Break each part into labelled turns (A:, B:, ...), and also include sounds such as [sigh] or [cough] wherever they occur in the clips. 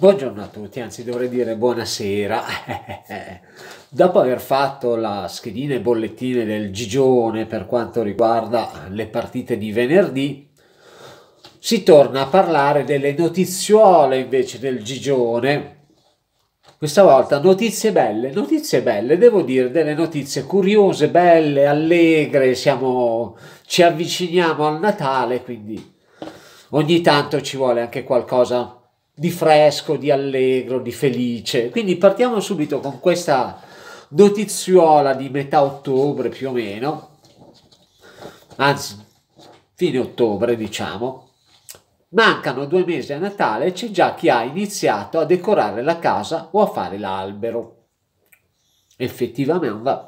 A: Buongiorno a tutti, anzi dovrei dire buonasera. [laughs] Dopo aver fatto la schedina e bollettine del Gigione per quanto riguarda le partite di venerdì, si torna a parlare delle notiziole invece del Gigione. Questa volta notizie belle, notizie belle, devo dire delle notizie curiose, belle, allegre, siamo, ci avviciniamo al Natale, quindi ogni tanto ci vuole anche qualcosa di fresco, di allegro, di felice. Quindi partiamo subito con questa notiziola di metà ottobre più o meno, anzi fine ottobre diciamo. Mancano due mesi a Natale c'è già chi ha iniziato a decorare la casa o a fare l'albero. Effettivamente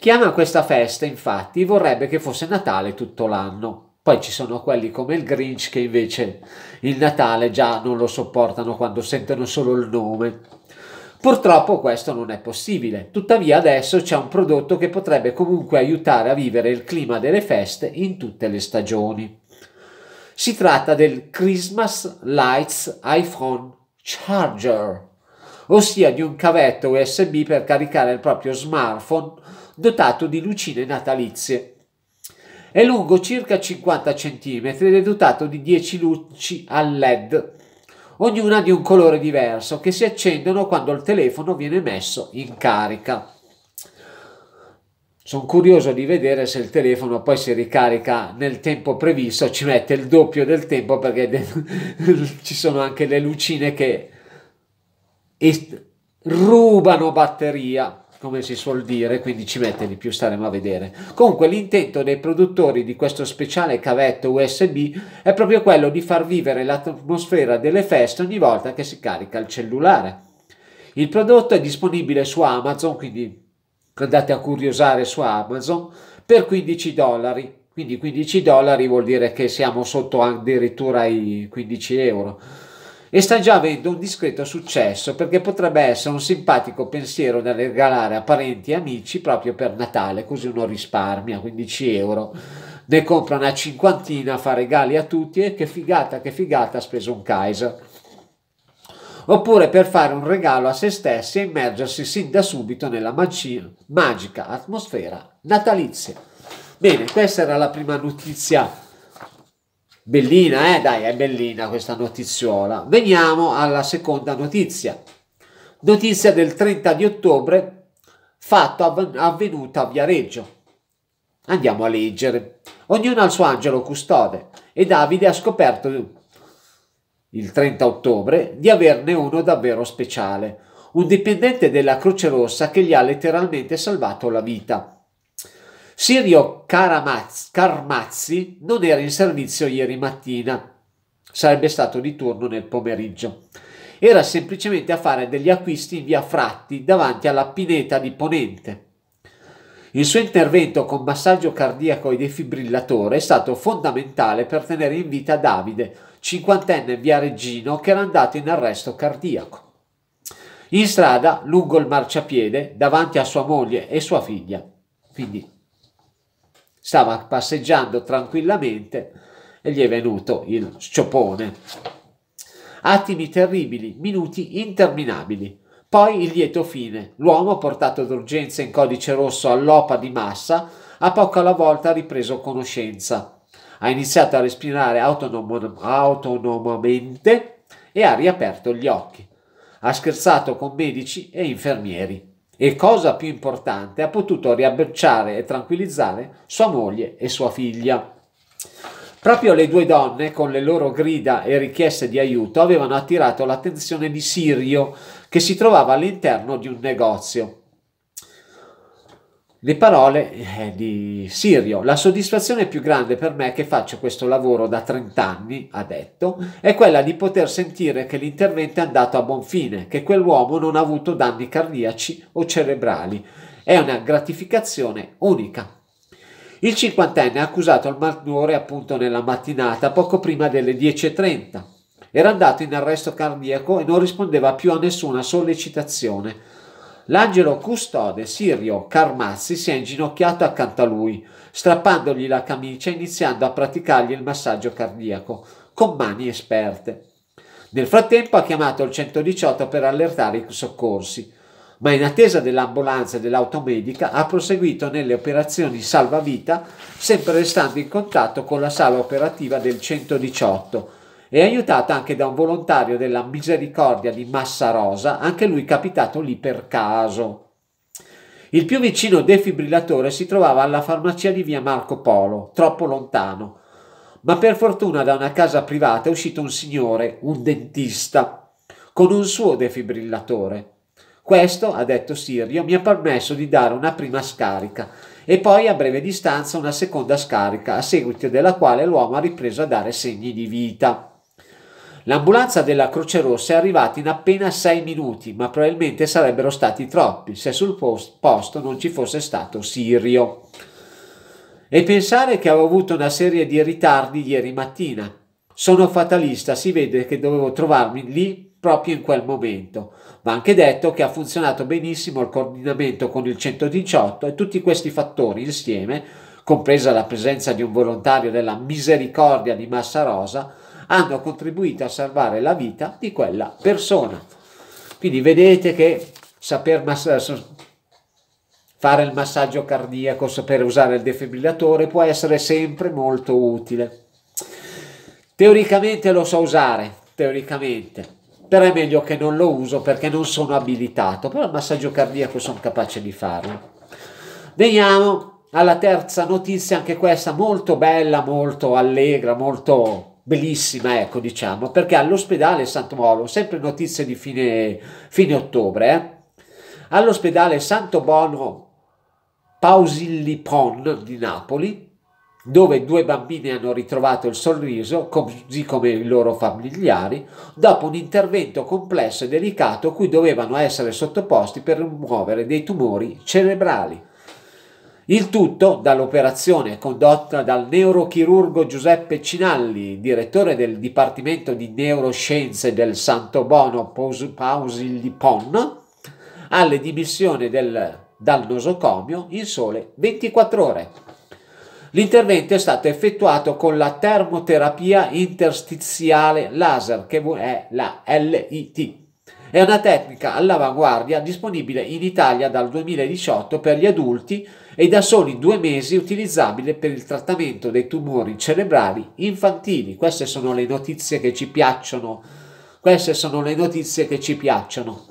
A: Chi ama questa festa infatti vorrebbe che fosse Natale tutto l'anno. Poi ci sono quelli come il Grinch che invece il Natale già non lo sopportano quando sentono solo il nome. Purtroppo questo non è possibile, tuttavia adesso c'è un prodotto che potrebbe comunque aiutare a vivere il clima delle feste in tutte le stagioni. Si tratta del Christmas Lights iPhone Charger, ossia di un cavetto USB per caricare il proprio smartphone dotato di lucine natalizie è lungo circa 50 cm ed è dotato di 10 luci a LED, ognuna di un colore diverso, che si accendono quando il telefono viene messo in carica. Sono curioso di vedere se il telefono poi si ricarica nel tempo previsto, ci mette il doppio del tempo perché de [laughs] ci sono anche le lucine che rubano batteria come si suol dire, quindi ci mette di più, staremo a vedere. Comunque l'intento dei produttori di questo speciale cavetto USB è proprio quello di far vivere l'atmosfera delle feste ogni volta che si carica il cellulare. Il prodotto è disponibile su Amazon, quindi andate a curiosare su Amazon, per 15 dollari. Quindi 15 dollari vuol dire che siamo sotto addirittura i 15 euro e sta già avendo un discreto successo perché potrebbe essere un simpatico pensiero da regalare a parenti e amici proprio per Natale, così uno risparmia 15 euro. Ne compra una cinquantina, fa regali a tutti e che figata, che figata ha speso un Kaiser oppure per fare un regalo a se stessi e immergersi sin da subito nella magia, magica atmosfera natalizia. Bene, questa era la prima notizia Bellina, eh? Dai, è bellina questa notiziola. Veniamo alla seconda notizia. Notizia del 30 di ottobre, fatto avven avvenuta a Viareggio. Andiamo a leggere. Ognuno ha il suo angelo custode e Davide ha scoperto il 30 ottobre di averne uno davvero speciale, un dipendente della Croce Rossa che gli ha letteralmente salvato la vita. Sirio Caramazzi, Carmazzi non era in servizio ieri mattina, sarebbe stato di turno nel pomeriggio. Era semplicemente a fare degli acquisti in via Fratti davanti alla pineta di Ponente. Il suo intervento con massaggio cardiaco e defibrillatore è stato fondamentale per tenere in vita Davide, cinquantenne via Reggino, che era andato in arresto cardiaco. In strada, lungo il marciapiede, davanti a sua moglie e sua figlia. Quindi stava passeggiando tranquillamente e gli è venuto il sciopone. Attimi terribili, minuti interminabili. Poi il lieto fine. L'uomo, portato d'urgenza in codice rosso all'opa di massa, a poco alla volta ha ripreso conoscenza. Ha iniziato a respirare autonom autonomamente e ha riaperto gli occhi. Ha scherzato con medici e infermieri e cosa più importante, ha potuto riabbracciare e tranquillizzare sua moglie e sua figlia. Proprio le due donne, con le loro grida e richieste di aiuto, avevano attirato l'attenzione di Sirio, che si trovava all'interno di un negozio. Le parole eh, di Sirio, la soddisfazione più grande per me che faccio questo lavoro da 30 anni, ha detto, è quella di poter sentire che l'intervento è andato a buon fine, che quell'uomo non ha avuto danni cardiaci o cerebrali. È una gratificazione unica. Il cinquantenne ha accusato il malore appunto nella mattinata, poco prima delle 10.30. Era andato in arresto cardiaco e non rispondeva più a nessuna sollecitazione. L'angelo custode, Sirio Carmazzi, si è inginocchiato accanto a lui, strappandogli la camicia e iniziando a praticargli il massaggio cardiaco, con mani esperte. Nel frattempo ha chiamato il 118 per allertare i soccorsi, ma in attesa dell'ambulanza e dell'automedica ha proseguito nelle operazioni salvavita, sempre restando in contatto con la sala operativa del 118, e aiutata anche da un volontario della misericordia di Massarosa, anche lui capitato lì per caso. Il più vicino defibrillatore si trovava alla farmacia di via Marco Polo, troppo lontano, ma per fortuna da una casa privata è uscito un signore, un dentista, con un suo defibrillatore. Questo, ha detto Sirio, mi ha permesso di dare una prima scarica e poi a breve distanza una seconda scarica, a seguito della quale l'uomo ha ripreso a dare segni di vita. L'ambulanza della Croce Rossa è arrivata in appena 6 minuti, ma probabilmente sarebbero stati troppi se sul posto non ci fosse stato Sirio. E pensare che avevo avuto una serie di ritardi ieri mattina. Sono fatalista, si vede che dovevo trovarmi lì proprio in quel momento. Va anche detto che ha funzionato benissimo il coordinamento con il 118 e tutti questi fattori insieme, compresa la presenza di un volontario della misericordia di Massa Rosa, Ah, hanno contribuito a salvare la vita di quella persona. Quindi vedete che saper mass- fare il massaggio cardiaco, sapere usare il defibrillatore può essere sempre molto utile. Teoricamente lo so usare, teoricamente, però è meglio che non lo uso perché non sono abilitato, però il massaggio cardiaco sono capace di farlo. Veniamo alla terza notizia, anche questa molto bella, molto allegra, molto bellissima, ecco, diciamo, perché all'ospedale Santo Bono, sempre notizie di fine, fine ottobre, eh? all'ospedale Santo Bono Pausillipon di Napoli, dove due bambini hanno ritrovato il sorriso, così come i loro familiari, dopo un intervento complesso e delicato cui dovevano essere sottoposti per rimuovere dei tumori cerebrali. Il tutto dall'operazione condotta dal neurochirurgo Giuseppe Cinalli, direttore del Dipartimento di Neuroscienze del Santo Bono Pausilipon, alle dimissioni del, dal nosocomio in sole 24 ore. L'intervento è stato effettuato con la termoterapia interstiziale laser, che è la LIT è una tecnica all'avanguardia disponibile in Italia dal 2018 per gli adulti e da soli due mesi utilizzabile per il trattamento dei tumori cerebrali infantili. Queste sono le notizie che ci piacciono. Queste sono le notizie che ci piacciono.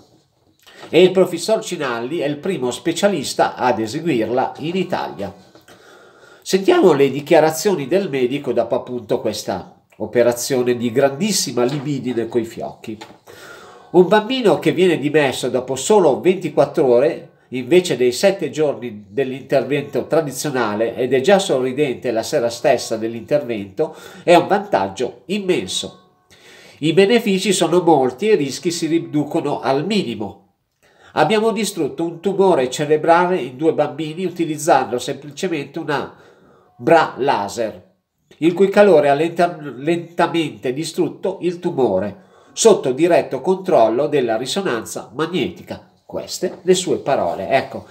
A: E il professor Cinalli è il primo specialista ad eseguirla in Italia. Sentiamo le dichiarazioni del medico dopo appunto questa operazione di grandissima libidine coi fiocchi. Un bambino che viene dimesso dopo solo 24 ore invece dei 7 giorni dell'intervento tradizionale ed è già sorridente la sera stessa dell'intervento è un vantaggio immenso. I benefici sono molti e i rischi si riducono al minimo. Abbiamo distrutto un tumore cerebrale in due bambini utilizzando semplicemente una bra laser, il cui calore ha lentamente distrutto il tumore sotto diretto controllo della risonanza magnetica. Queste le sue parole. Ecco,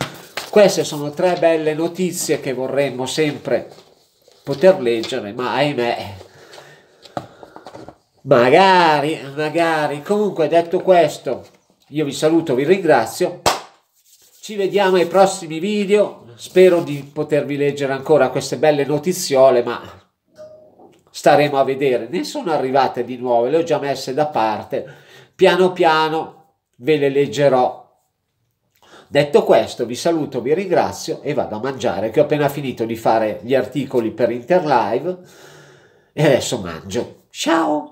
A: queste sono tre belle notizie che vorremmo sempre poter leggere, ma ahimè, magari, magari. Comunque, detto questo, io vi saluto, vi ringrazio. Ci vediamo ai prossimi video. Spero di potervi leggere ancora queste belle notiziole, ma staremo a vedere, ne sono arrivate di nuove, le ho già messe da parte, piano piano ve le leggerò. Detto questo, vi saluto, vi ringrazio e vado a mangiare, che ho appena finito di fare gli articoli per Interlive e adesso mangio. Ciao!